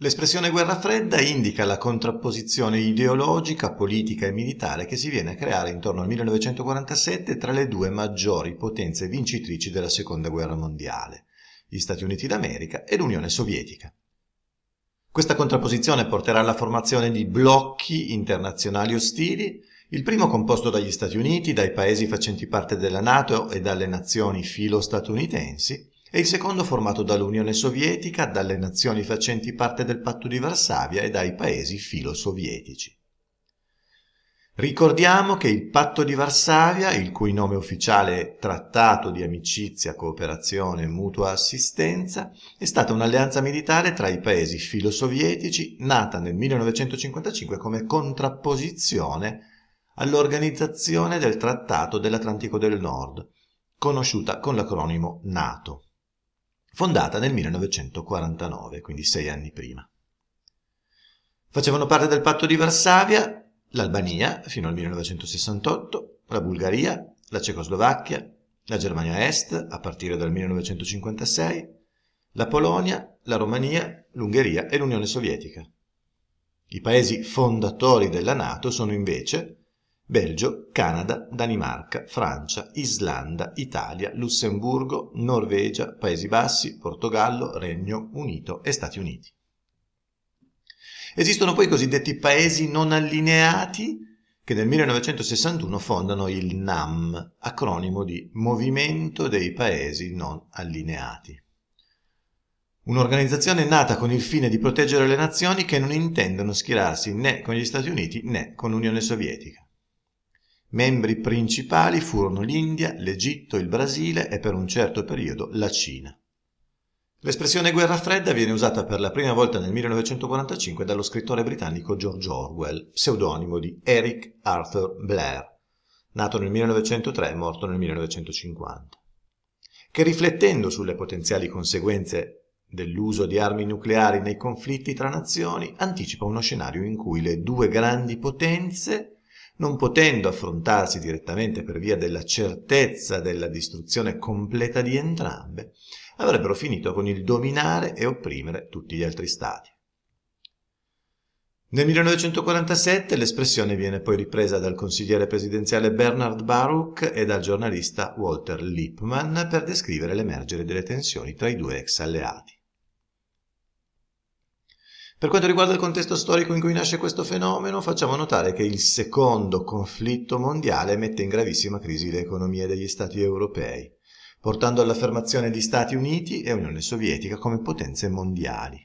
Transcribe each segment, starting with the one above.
L'espressione guerra fredda indica la contrapposizione ideologica, politica e militare che si viene a creare intorno al 1947 tra le due maggiori potenze vincitrici della Seconda Guerra Mondiale, gli Stati Uniti d'America e l'Unione Sovietica. Questa contrapposizione porterà alla formazione di blocchi internazionali ostili, il primo composto dagli Stati Uniti, dai paesi facenti parte della Nato e dalle nazioni filo-statunitensi, e il secondo formato dall'Unione Sovietica, dalle nazioni facenti parte del patto di Varsavia e dai paesi filo-sovietici. Ricordiamo che il patto di Varsavia, il cui nome ufficiale è Trattato di amicizia, cooperazione e mutua assistenza, è stata un'alleanza militare tra i paesi filo-sovietici nata nel 1955 come contrapposizione all'organizzazione del Trattato dell'Atlantico del Nord, conosciuta con l'acronimo NATO fondata nel 1949, quindi sei anni prima. Facevano parte del patto di Varsavia l'Albania fino al 1968, la Bulgaria, la Cecoslovacchia, la Germania Est a partire dal 1956, la Polonia, la Romania, l'Ungheria e l'Unione Sovietica. I paesi fondatori della Nato sono invece Belgio, Canada, Danimarca, Francia, Islanda, Italia, Lussemburgo, Norvegia, Paesi Bassi, Portogallo, Regno Unito e Stati Uniti. Esistono poi i cosiddetti paesi non allineati che nel 1961 fondano il NAM, acronimo di Movimento dei Paesi Non Allineati. Un'organizzazione nata con il fine di proteggere le nazioni che non intendono schierarsi né con gli Stati Uniti né con l'Unione Sovietica. Membri principali furono l'India, l'Egitto, il Brasile e per un certo periodo la Cina. L'espressione guerra fredda viene usata per la prima volta nel 1945 dallo scrittore britannico George Orwell, pseudonimo di Eric Arthur Blair, nato nel 1903 e morto nel 1950, che riflettendo sulle potenziali conseguenze dell'uso di armi nucleari nei conflitti tra nazioni anticipa uno scenario in cui le due grandi potenze non potendo affrontarsi direttamente per via della certezza della distruzione completa di entrambe, avrebbero finito con il dominare e opprimere tutti gli altri stati. Nel 1947 l'espressione viene poi ripresa dal consigliere presidenziale Bernard Baruch e dal giornalista Walter Lippmann per descrivere l'emergere delle tensioni tra i due ex alleati. Per quanto riguarda il contesto storico in cui nasce questo fenomeno, facciamo notare che il secondo conflitto mondiale mette in gravissima crisi le economie degli Stati europei, portando all'affermazione di Stati Uniti e Unione Sovietica come potenze mondiali.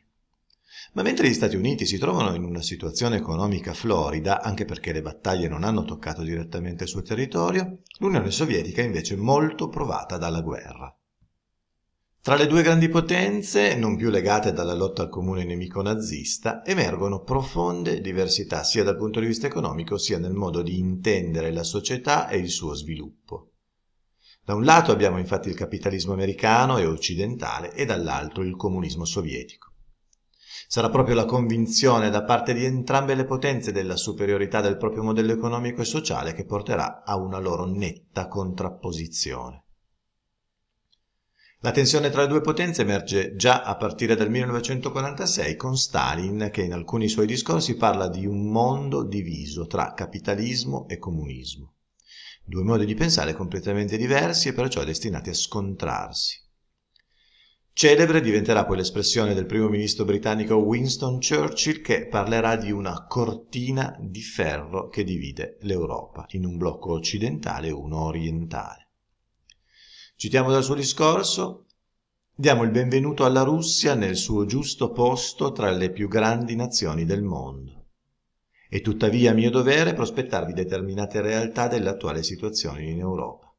Ma mentre gli Stati Uniti si trovano in una situazione economica florida, anche perché le battaglie non hanno toccato direttamente il suo territorio, l'Unione Sovietica è invece molto provata dalla guerra. Tra le due grandi potenze, non più legate dalla lotta al comune nemico nazista, emergono profonde diversità sia dal punto di vista economico sia nel modo di intendere la società e il suo sviluppo. Da un lato abbiamo infatti il capitalismo americano e occidentale e dall'altro il comunismo sovietico. Sarà proprio la convinzione da parte di entrambe le potenze della superiorità del proprio modello economico e sociale che porterà a una loro netta contrapposizione. La tensione tra le due potenze emerge già a partire dal 1946 con Stalin che in alcuni suoi discorsi parla di un mondo diviso tra capitalismo e comunismo. Due modi di pensare completamente diversi e perciò destinati a scontrarsi. Celebre diventerà poi l'espressione del primo ministro britannico Winston Churchill che parlerà di una cortina di ferro che divide l'Europa in un blocco occidentale e uno orientale. Citiamo dal suo discorso, diamo il benvenuto alla Russia nel suo giusto posto tra le più grandi nazioni del mondo. È tuttavia mio dovere prospettarvi determinate realtà dell'attuale situazione in Europa.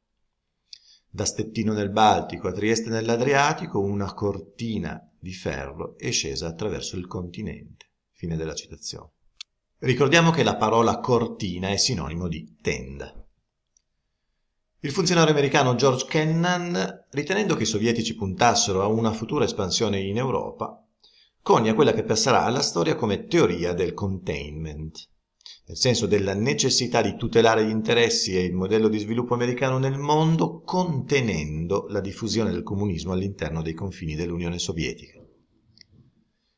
Da Stettino nel Baltico a Trieste nell'Adriatico una cortina di ferro è scesa attraverso il continente. Fine della citazione. Ricordiamo che la parola cortina è sinonimo di tenda. Il funzionario americano George Kennan, ritenendo che i sovietici puntassero a una futura espansione in Europa, conia quella che passerà alla storia come teoria del containment, nel senso della necessità di tutelare gli interessi e il modello di sviluppo americano nel mondo contenendo la diffusione del comunismo all'interno dei confini dell'Unione Sovietica.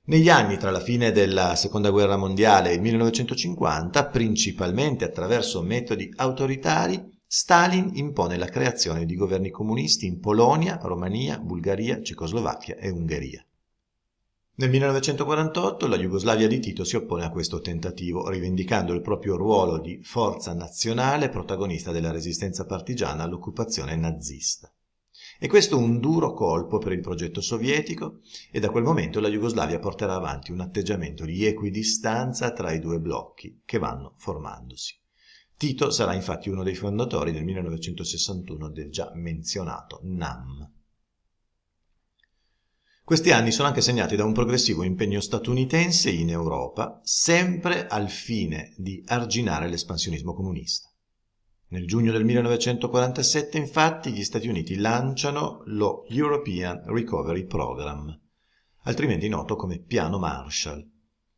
Negli anni tra la fine della Seconda Guerra Mondiale e il 1950, principalmente attraverso metodi autoritari, Stalin impone la creazione di governi comunisti in Polonia, Romania, Bulgaria, Cecoslovacchia e Ungheria. Nel 1948 la Jugoslavia di Tito si oppone a questo tentativo, rivendicando il proprio ruolo di forza nazionale protagonista della resistenza partigiana all'occupazione nazista. E questo un duro colpo per il progetto sovietico e da quel momento la Jugoslavia porterà avanti un atteggiamento di equidistanza tra i due blocchi che vanno formandosi. Tito sarà infatti uno dei fondatori nel 1961 del già menzionato NAM. Questi anni sono anche segnati da un progressivo impegno statunitense in Europa, sempre al fine di arginare l'espansionismo comunista. Nel giugno del 1947, infatti, gli Stati Uniti lanciano lo European Recovery Program, altrimenti noto come Piano Marshall,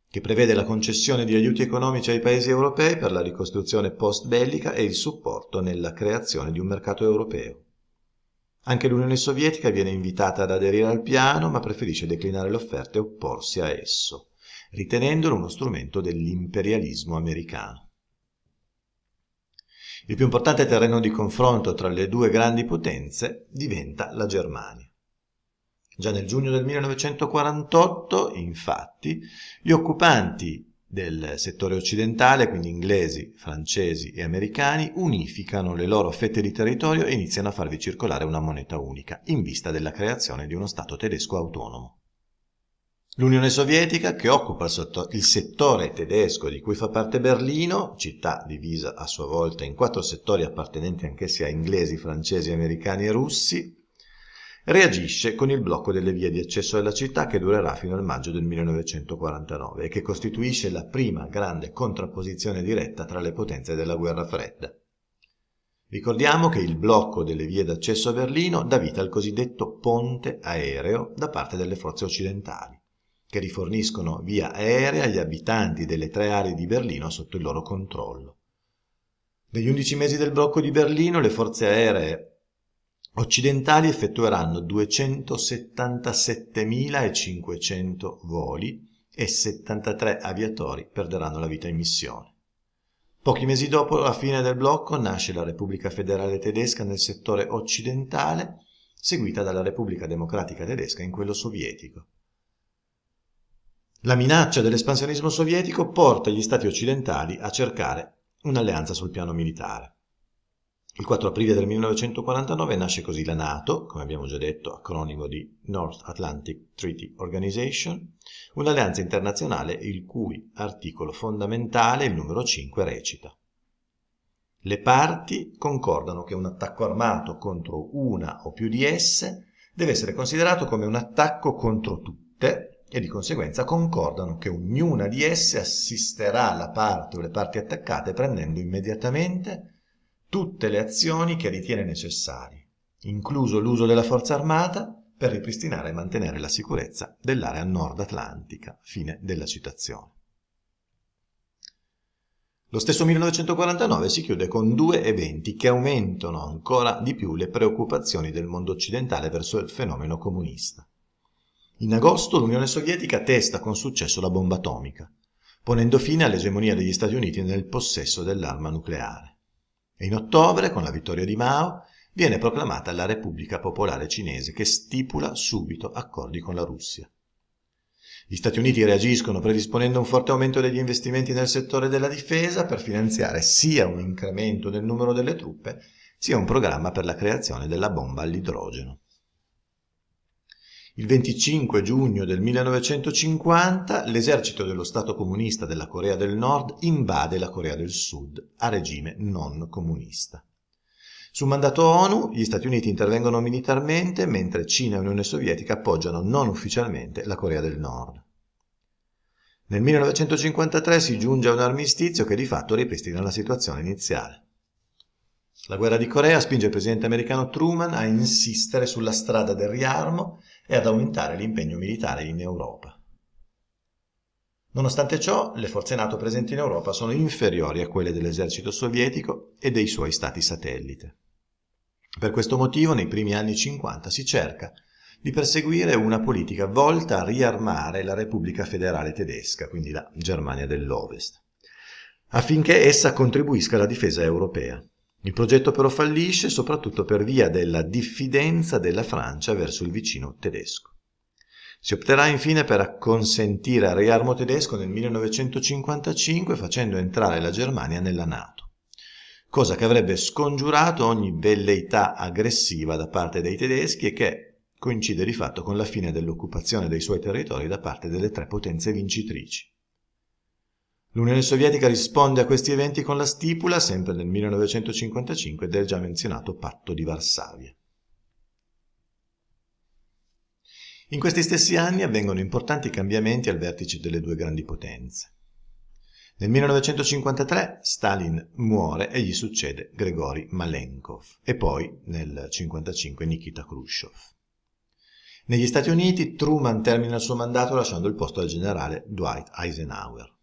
che prevede la concessione di aiuti economici ai paesi europei per la ricostruzione post-bellica e il supporto nella creazione di un mercato europeo. Anche l'Unione Sovietica viene invitata ad aderire al piano, ma preferisce declinare l'offerta e opporsi a esso, ritenendolo uno strumento dell'imperialismo americano. Il più importante terreno di confronto tra le due grandi potenze diventa la Germania. Già nel giugno del 1948, infatti, gli occupanti del settore occidentale, quindi inglesi, francesi e americani, unificano le loro fette di territorio e iniziano a farvi circolare una moneta unica, in vista della creazione di uno Stato tedesco autonomo. L'Unione Sovietica, che occupa il settore tedesco di cui fa parte Berlino, città divisa a sua volta in quattro settori appartenenti anch'essi a inglesi, francesi, americani e russi, reagisce con il blocco delle vie di accesso alla città che durerà fino al maggio del 1949 e che costituisce la prima grande contrapposizione diretta tra le potenze della guerra fredda. Ricordiamo che il blocco delle vie d'accesso a Berlino dà vita al cosiddetto ponte aereo da parte delle forze occidentali, che riforniscono via aerea agli abitanti delle tre aree di Berlino sotto il loro controllo. Negli undici mesi del blocco di Berlino le forze aeree occidentali effettueranno 277.500 voli e 73 aviatori perderanno la vita in missione. Pochi mesi dopo la fine del blocco nasce la Repubblica Federale Tedesca nel settore occidentale, seguita dalla Repubblica Democratica Tedesca in quello sovietico. La minaccia dell'espansionismo sovietico porta gli stati occidentali a cercare un'alleanza sul piano militare. Il 4 aprile del 1949 nasce così la NATO, come abbiamo già detto, acronimo di North Atlantic Treaty Organization, un'alleanza internazionale il cui articolo fondamentale, il numero 5, recita le parti concordano che un attacco armato contro una o più di esse deve essere considerato come un attacco contro tutte e di conseguenza concordano che ognuna di esse assisterà la parte o le parti attaccate prendendo immediatamente tutte le azioni che ritiene necessarie, incluso l'uso della forza armata per ripristinare e mantenere la sicurezza dell'area nord atlantica. Fine della citazione. Lo stesso 1949 si chiude con due eventi che aumentano ancora di più le preoccupazioni del mondo occidentale verso il fenomeno comunista. In agosto l'Unione Sovietica testa con successo la bomba atomica, ponendo fine all'egemonia degli Stati Uniti nel possesso dell'arma nucleare. E in ottobre, con la vittoria di Mao, viene proclamata la Repubblica Popolare Cinese che stipula subito accordi con la Russia. Gli Stati Uniti reagiscono predisponendo un forte aumento degli investimenti nel settore della difesa per finanziare sia un incremento del numero delle truppe sia un programma per la creazione della bomba all'idrogeno. Il 25 giugno del 1950 l'esercito dello Stato comunista della Corea del Nord invade la Corea del Sud a regime non comunista. Su mandato ONU gli Stati Uniti intervengono militarmente mentre Cina e Unione Sovietica appoggiano non ufficialmente la Corea del Nord. Nel 1953 si giunge a un armistizio che di fatto ripristina la situazione iniziale. La guerra di Corea spinge il presidente americano Truman a insistere sulla strada del riarmo e ad aumentare l'impegno militare in Europa. Nonostante ciò, le forze NATO presenti in Europa sono inferiori a quelle dell'esercito sovietico e dei suoi stati satellite. Per questo motivo, nei primi anni 50 si cerca di perseguire una politica volta a riarmare la Repubblica Federale Tedesca, quindi la Germania dell'Ovest, affinché essa contribuisca alla difesa europea. Il progetto però fallisce soprattutto per via della diffidenza della Francia verso il vicino tedesco. Si opterà infine per acconsentire al riarmo tedesco nel 1955 facendo entrare la Germania nella Nato, cosa che avrebbe scongiurato ogni velleità aggressiva da parte dei tedeschi e che coincide di fatto con la fine dell'occupazione dei suoi territori da parte delle tre potenze vincitrici. L'Unione Sovietica risponde a questi eventi con la stipula, sempre nel 1955, del già menzionato patto di Varsavia. In questi stessi anni avvengono importanti cambiamenti al vertice delle due grandi potenze. Nel 1953 Stalin muore e gli succede Grigori Malenkov e poi nel 1955 Nikita Khrushchev. Negli Stati Uniti Truman termina il suo mandato lasciando il posto al generale Dwight Eisenhower.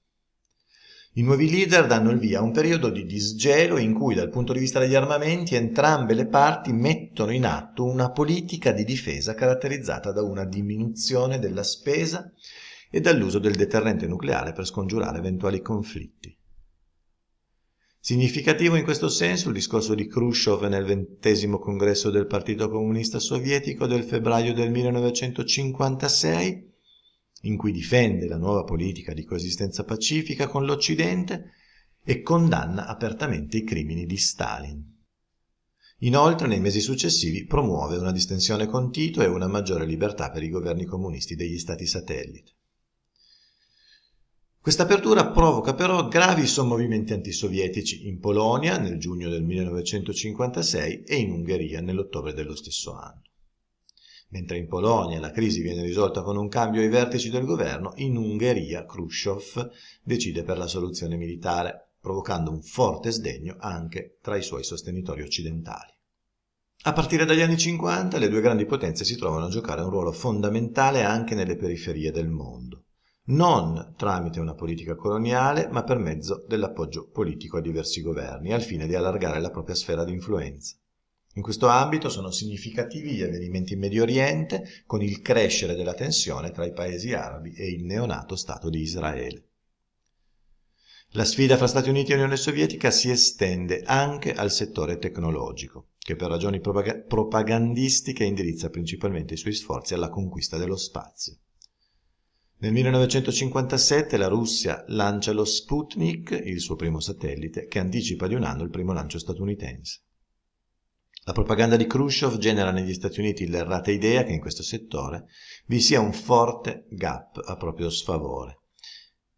I nuovi leader danno il via a un periodo di disgelo in cui dal punto di vista degli armamenti entrambe le parti mettono in atto una politica di difesa caratterizzata da una diminuzione della spesa e dall'uso del deterrente nucleare per scongiurare eventuali conflitti. Significativo in questo senso il discorso di Khrushchev nel ventesimo congresso del Partito Comunista Sovietico del febbraio del 1956 in cui difende la nuova politica di coesistenza pacifica con l'Occidente e condanna apertamente i crimini di Stalin. Inoltre, nei mesi successivi, promuove una distensione con Tito e una maggiore libertà per i governi comunisti degli stati satellite. apertura provoca però gravi sommovimenti antisovietici in Polonia nel giugno del 1956 e in Ungheria nell'ottobre dello stesso anno. Mentre in Polonia la crisi viene risolta con un cambio ai vertici del governo, in Ungheria Khrushchev decide per la soluzione militare, provocando un forte sdegno anche tra i suoi sostenitori occidentali. A partire dagli anni 50 le due grandi potenze si trovano a giocare un ruolo fondamentale anche nelle periferie del mondo, non tramite una politica coloniale, ma per mezzo dell'appoggio politico a diversi governi, al fine di allargare la propria sfera di influenza. In questo ambito sono significativi gli avvenimenti in Medio Oriente con il crescere della tensione tra i paesi arabi e il neonato Stato di Israele. La sfida fra Stati Uniti e Unione Sovietica si estende anche al settore tecnologico, che per ragioni propagandistiche indirizza principalmente i suoi sforzi alla conquista dello spazio. Nel 1957 la Russia lancia lo Sputnik, il suo primo satellite, che anticipa di un anno il primo lancio statunitense. La propaganda di Khrushchev genera negli Stati Uniti l'errata idea che in questo settore vi sia un forte gap a proprio sfavore,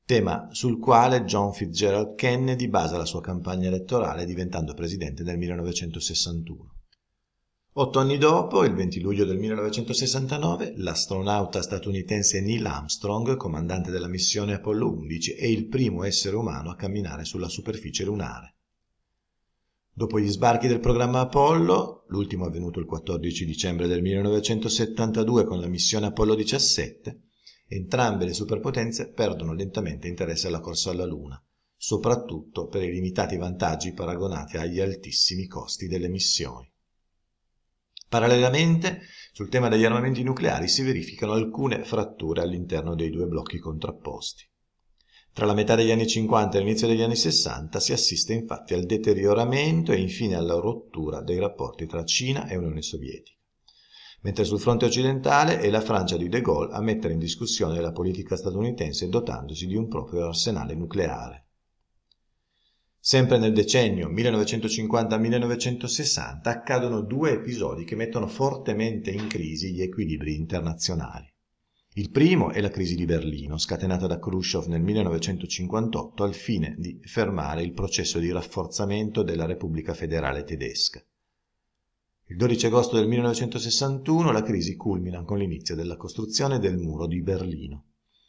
tema sul quale John Fitzgerald Kennedy basa la sua campagna elettorale diventando presidente nel 1961. Otto anni dopo, il 20 luglio del 1969, l'astronauta statunitense Neil Armstrong, comandante della missione Apollo 11, è il primo essere umano a camminare sulla superficie lunare. Dopo gli sbarchi del programma Apollo, l'ultimo avvenuto il 14 dicembre del 1972 con la missione Apollo 17, entrambe le superpotenze perdono lentamente interesse alla corsa alla Luna, soprattutto per i limitati vantaggi paragonati agli altissimi costi delle missioni. Parallelamente, sul tema degli armamenti nucleari si verificano alcune fratture all'interno dei due blocchi contrapposti. Tra la metà degli anni 50 e l'inizio degli anni 60 si assiste infatti al deterioramento e infine alla rottura dei rapporti tra Cina e Unione Sovietica, mentre sul fronte occidentale è la Francia di De Gaulle a mettere in discussione la politica statunitense dotandosi di un proprio arsenale nucleare. Sempre nel decennio 1950-1960 accadono due episodi che mettono fortemente in crisi gli equilibri internazionali. Il primo è la crisi di Berlino, scatenata da Khrushchev nel 1958 al fine di fermare il processo di rafforzamento della Repubblica federale tedesca. Il 12 agosto del 1961 la crisi culmina con l'inizio della costruzione del muro di Berlino,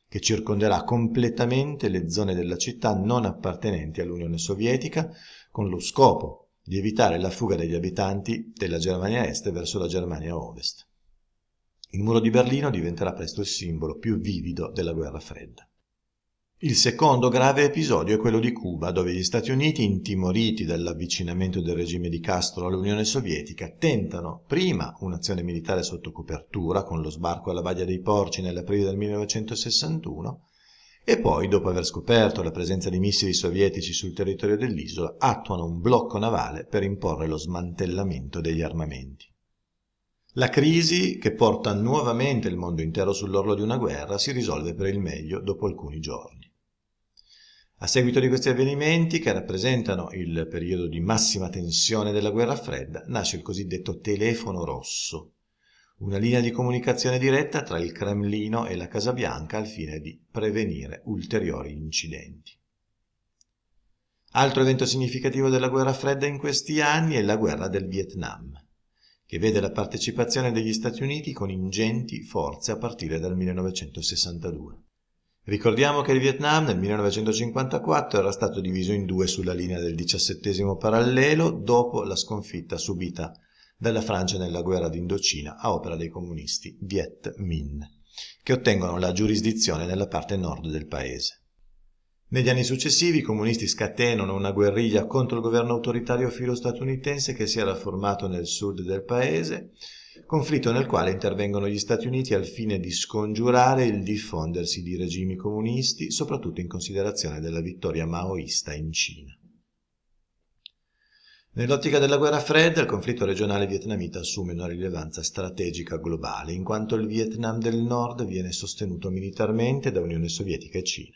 che circonderà completamente le zone della città non appartenenti all'Unione Sovietica, con lo scopo di evitare la fuga degli abitanti della Germania Est verso la Germania Ovest. Il muro di Berlino diventerà presto il simbolo più vivido della guerra fredda. Il secondo grave episodio è quello di Cuba, dove gli Stati Uniti, intimoriti dall'avvicinamento del regime di Castro all'Unione Sovietica, tentano prima un'azione militare sotto copertura con lo sbarco alla Baia dei Porci nell'aprile del 1961 e poi, dopo aver scoperto la presenza di missili sovietici sul territorio dell'isola, attuano un blocco navale per imporre lo smantellamento degli armamenti. La crisi, che porta nuovamente il mondo intero sull'orlo di una guerra, si risolve per il meglio dopo alcuni giorni. A seguito di questi avvenimenti, che rappresentano il periodo di massima tensione della guerra fredda, nasce il cosiddetto telefono rosso, una linea di comunicazione diretta tra il Cremlino e la Casa Bianca al fine di prevenire ulteriori incidenti. Altro evento significativo della guerra fredda in questi anni è la guerra del Vietnam che vede la partecipazione degli Stati Uniti con ingenti forze a partire dal 1962. Ricordiamo che il Vietnam nel 1954 era stato diviso in due sulla linea del 17 parallelo dopo la sconfitta subita dalla Francia nella guerra d'Indocina a opera dei comunisti Viet Minh, che ottengono la giurisdizione nella parte nord del paese. Negli anni successivi i comunisti scatenano una guerriglia contro il governo autoritario filo-statunitense che si era formato nel sud del paese, conflitto nel quale intervengono gli Stati Uniti al fine di scongiurare il diffondersi di regimi comunisti, soprattutto in considerazione della vittoria maoista in Cina. Nell'ottica della guerra fredda, il conflitto regionale vietnamita assume una rilevanza strategica globale, in quanto il Vietnam del Nord viene sostenuto militarmente da Unione Sovietica e Cina.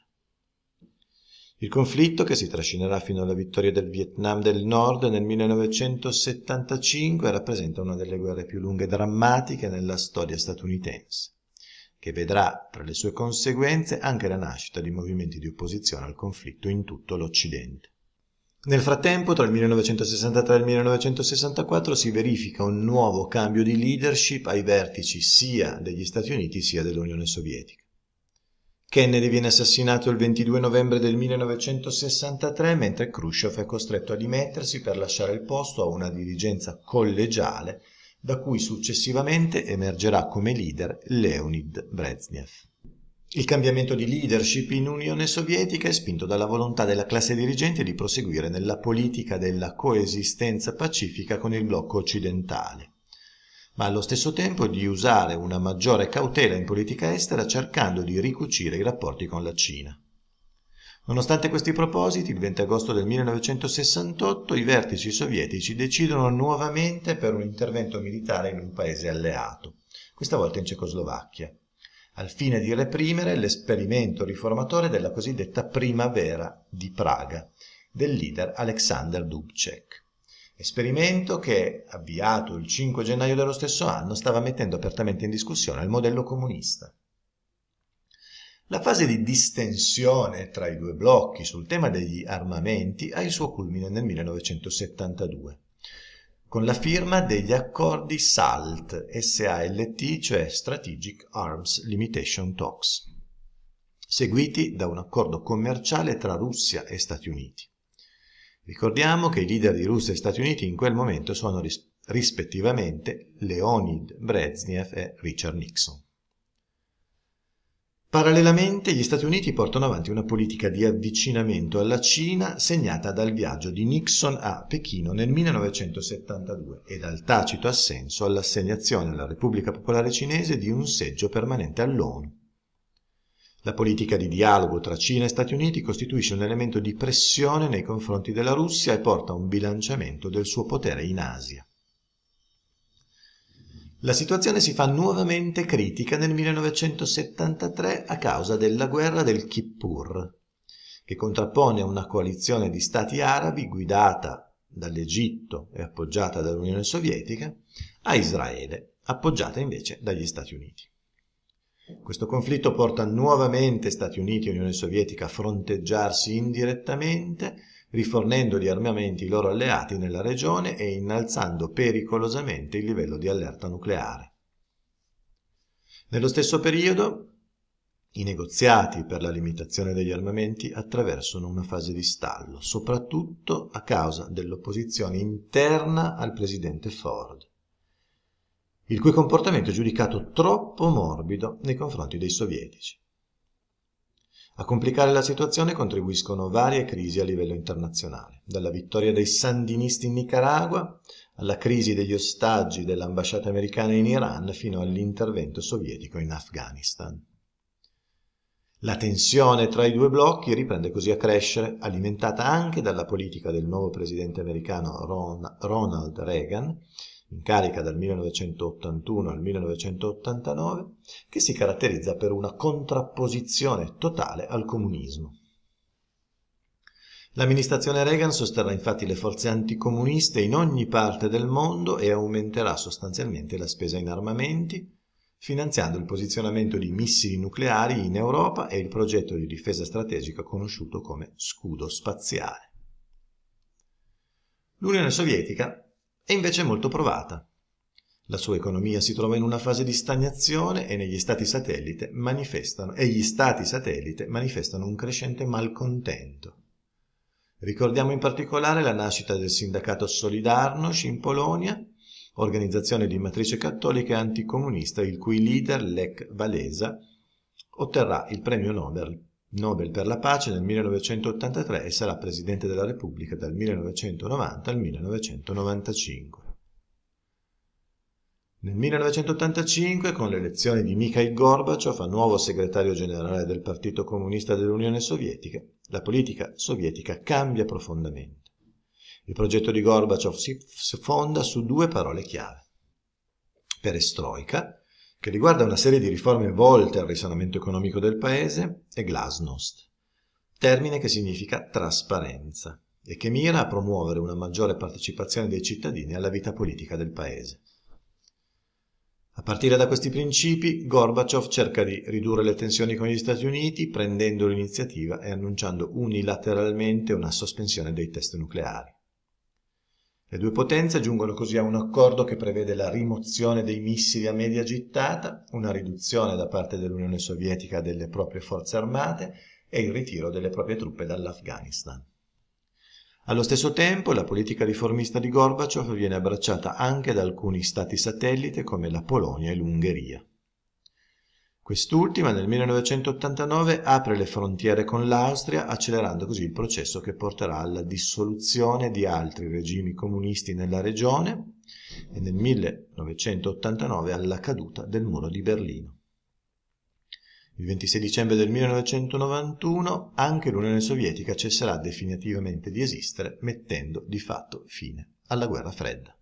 Il conflitto, che si trascinerà fino alla vittoria del Vietnam del Nord nel 1975, rappresenta una delle guerre più lunghe e drammatiche nella storia statunitense, che vedrà tra le sue conseguenze anche la nascita di movimenti di opposizione al conflitto in tutto l'Occidente. Nel frattempo, tra il 1963 e il 1964, si verifica un nuovo cambio di leadership ai vertici sia degli Stati Uniti sia dell'Unione Sovietica. Kennedy viene assassinato il 22 novembre del 1963 mentre Khrushchev è costretto a dimettersi per lasciare il posto a una dirigenza collegiale da cui successivamente emergerà come leader Leonid Brezhnev. Il cambiamento di leadership in Unione Sovietica è spinto dalla volontà della classe dirigente di proseguire nella politica della coesistenza pacifica con il blocco occidentale ma allo stesso tempo di usare una maggiore cautela in politica estera cercando di ricucire i rapporti con la Cina. Nonostante questi propositi, il 20 agosto del 1968 i vertici sovietici decidono nuovamente per un intervento militare in un paese alleato, questa volta in Cecoslovacchia, al fine di reprimere l'esperimento riformatore della cosiddetta primavera di Praga del leader Aleksandr Dubček esperimento che, avviato il 5 gennaio dello stesso anno, stava mettendo apertamente in discussione il modello comunista. La fase di distensione tra i due blocchi sul tema degli armamenti ha il suo culmine nel 1972, con la firma degli accordi SALT, SALT, cioè Strategic Arms Limitation Talks, seguiti da un accordo commerciale tra Russia e Stati Uniti. Ricordiamo che i leader di Russia e Stati Uniti in quel momento sono ris rispettivamente Leonid Brezhnev e Richard Nixon. Parallelamente gli Stati Uniti portano avanti una politica di avvicinamento alla Cina segnata dal viaggio di Nixon a Pechino nel 1972 e dal tacito assenso all'assegnazione alla Repubblica Popolare Cinese di un seggio permanente all'ONU la politica di dialogo tra Cina e Stati Uniti costituisce un elemento di pressione nei confronti della Russia e porta a un bilanciamento del suo potere in Asia. La situazione si fa nuovamente critica nel 1973 a causa della guerra del Kippur, che contrappone una coalizione di stati arabi guidata dall'Egitto e appoggiata dall'Unione Sovietica a Israele, appoggiata invece dagli Stati Uniti. Questo conflitto porta nuovamente Stati Uniti e Unione Sovietica a fronteggiarsi indirettamente, rifornendo di armamenti i loro alleati nella regione e innalzando pericolosamente il livello di allerta nucleare. Nello stesso periodo, i negoziati per la limitazione degli armamenti attraversano una fase di stallo, soprattutto a causa dell'opposizione interna al presidente Ford il cui comportamento è giudicato troppo morbido nei confronti dei sovietici. A complicare la situazione contribuiscono varie crisi a livello internazionale, dalla vittoria dei sandinisti in Nicaragua alla crisi degli ostaggi dell'ambasciata americana in Iran fino all'intervento sovietico in Afghanistan. La tensione tra i due blocchi riprende così a crescere, alimentata anche dalla politica del nuovo presidente americano Ron Ronald Reagan, in carica dal 1981 al 1989, che si caratterizza per una contrapposizione totale al comunismo. L'amministrazione Reagan sosterrà infatti le forze anticomuniste in ogni parte del mondo e aumenterà sostanzialmente la spesa in armamenti, finanziando il posizionamento di missili nucleari in Europa e il progetto di difesa strategica conosciuto come scudo spaziale. L'Unione Sovietica è invece molto provata. La sua economia si trova in una fase di stagnazione e, negli stati satellite manifestano, e gli stati satellite manifestano un crescente malcontento. Ricordiamo in particolare la nascita del sindacato Solidarnosc in Polonia, organizzazione di matrice cattolica e anticomunista, il cui leader, Lech Walesa, otterrà il premio Nobel Nobel per la pace nel 1983 e sarà Presidente della Repubblica dal 1990 al 1995. Nel 1985, con l'elezione di Mikhail Gorbaciov a nuovo segretario generale del Partito Comunista dell'Unione Sovietica, la politica sovietica cambia profondamente. Il progetto di Gorbaciov si fonda su due parole chiave. Perestroika, che riguarda una serie di riforme volte al risanamento economico del Paese, è glasnost, termine che significa trasparenza e che mira a promuovere una maggiore partecipazione dei cittadini alla vita politica del Paese. A partire da questi principi, Gorbaciov cerca di ridurre le tensioni con gli Stati Uniti prendendo l'iniziativa e annunciando unilateralmente una sospensione dei test nucleari. Le due potenze giungono così a un accordo che prevede la rimozione dei missili a media gittata, una riduzione da parte dell'Unione Sovietica delle proprie forze armate e il ritiro delle proprie truppe dall'Afghanistan. Allo stesso tempo la politica riformista di Gorbaciov viene abbracciata anche da alcuni stati satellite come la Polonia e l'Ungheria. Quest'ultima nel 1989 apre le frontiere con l'Austria accelerando così il processo che porterà alla dissoluzione di altri regimi comunisti nella regione e nel 1989 alla caduta del muro di Berlino. Il 26 dicembre del 1991 anche l'Unione Sovietica cesserà definitivamente di esistere mettendo di fatto fine alla guerra fredda.